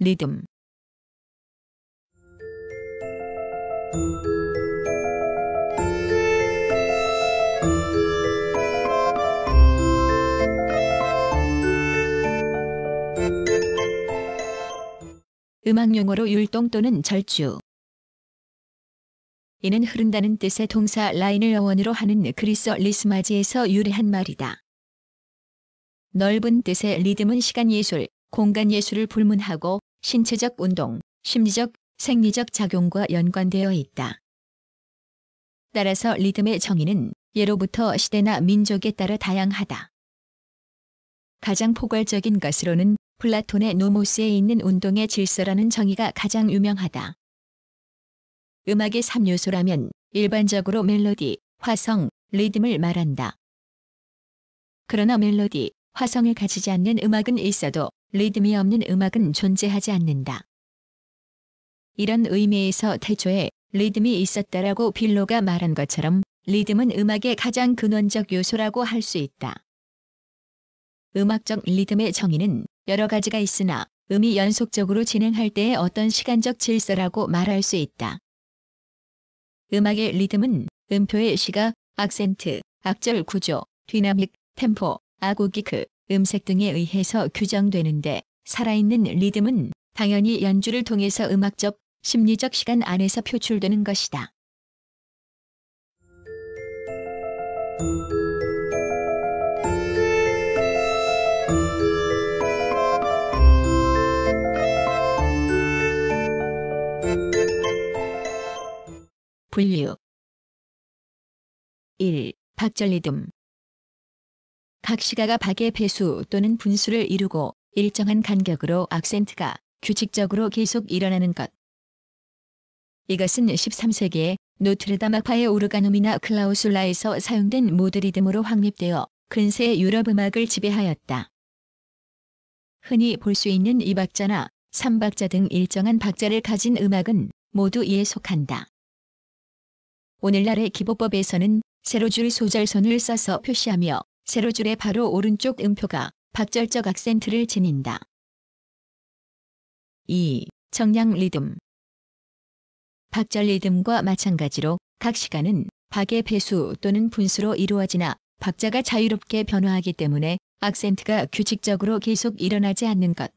리듬 음악 용어로 율동 또는 절주 이는 흐른다는 뜻의 동사 라인을 어원으로 하는 그리스 어 리스마지에서 유래한 말이다. 넓은 뜻의 리듬은 시간 예술, 공간 예술을 불문하고 신체적 운동, 심리적, 생리적 작용과 연관되어 있다. 따라서 리듬의 정의는 예로부터 시대나 민족에 따라 다양하다. 가장 포괄적인 것으로는 플라톤의 노모스에 있는 운동의 질서라는 정의가 가장 유명하다. 음악의 3요소라면 일반적으로 멜로디, 화성, 리듬을 말한다. 그러나 멜로디, 화성을 가지지 않는 음악은 있어도 리듬이 없는 음악은 존재하지 않는다. 이런 의미에서 태초에 리듬이 있었다라고 빌로가 말한 것처럼 리듬은 음악의 가장 근원적 요소라고 할 수 있다. 음악적 리듬의 정의는 여러 가지가 있으나 음이 연속적으로 진행할 때의 어떤 시간적 질서라고 말할 수 있다. 음악의 리듬은 음표의 시각, 악센트, 악절 구조, 디나믹, 템포, 아고기크, 음색 등에 의해서 규정되는데 살아있는 리듬은 당연히 연주를 통해서 음악적, 심리적 시간 안에서 표출되는 것이다. 분류 1. 박절리듬 각 시가가 박의 배수 또는 분수를 이루고 일정한 간격으로 악센트가 규칙적으로 계속 일어나는 것. 이것은 13세기에 노트르담 아파의 오르가눔이나 클라우술라에서 사용된 모드리듬으로 확립되어 근세 유럽 음악을 지배하였다. 흔히 볼 수 있는 2박자나 3박자 등 일정한 박자를 가진 음악은 모두 이에 속한다. 오늘날의 기보법에서는 세로줄 소절선을 써서 표시하며 세로줄의 바로 오른쪽 음표가 박절적 악센트를 지닌다. 2. 정량 리듬 박절 리듬과 마찬가지로 각 시간은 박의 배수 또는 분수로 이루어지나 박자가 자유롭게 변화하기 때문에 악센트가 규칙적으로 계속 일어나지 않는 것.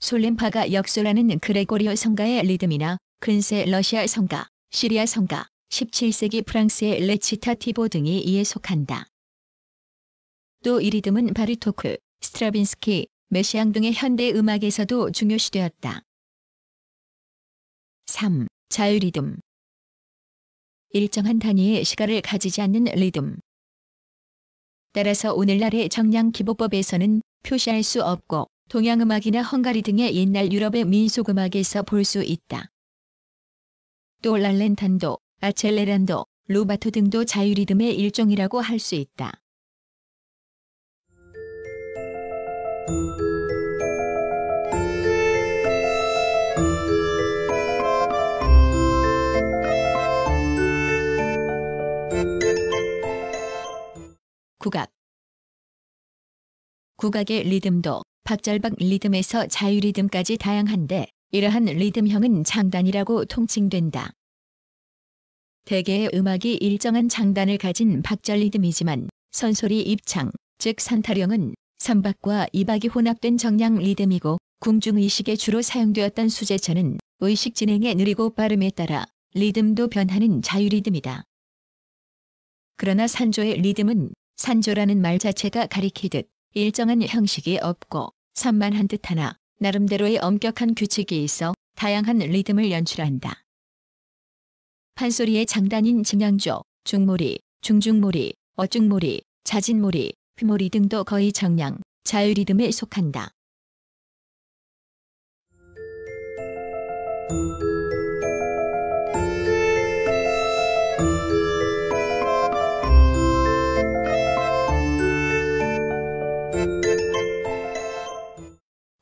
솔렘파가 역소라는 그레고리오 성가의 리듬이나 근세 러시아 성가, 시리아 성가 17세기 프랑스의 레치타티보 등이 이에 속한다. 또 이 리듬은 바리토크, 스트라빈스키, 메시앙 등의 현대 음악에서도 중요시되었다. 3. 자유리듬 일정한 단위의 시간을 가지지 않는 리듬 따라서 오늘날의 정량 기보법에서는 표시할 수 없고 동양음악이나 헝가리 등의 옛날 유럽의 민속음악에서 볼 수 있다. 또 랄렌탄도, 아첼레란도, 루바토 등도 자유리듬의 일종이라고 할 수 있다. 국악 국악의 리듬도 박절박 리듬에서 자유리듬까지 다양한데 이러한 리듬형은 장단이라고 통칭된다. 대개의 음악이 일정한 장단을 가진 박자 리듬이지만 선소리 입창, 즉 산타령은 선박과 이박이 혼합된 정량 리듬이고 궁중의식에 주로 사용되었던 수제천은 의식 진행의 느리고 빠름에 따라 리듬도 변하는 자유리듬이다. 그러나 산조의 리듬은 산조라는 말 자체가 가리키듯 일정한 형식이 없고 산만한 듯하나 나름대로의 엄격한 규칙이 있어 다양한 리듬을 연출한다. 판소리의 장단인 증양조, 중모리, 중중모리, 어중모리, 자진모리, 휘모리 등도 거의 정량, 자유리듬에 속한다.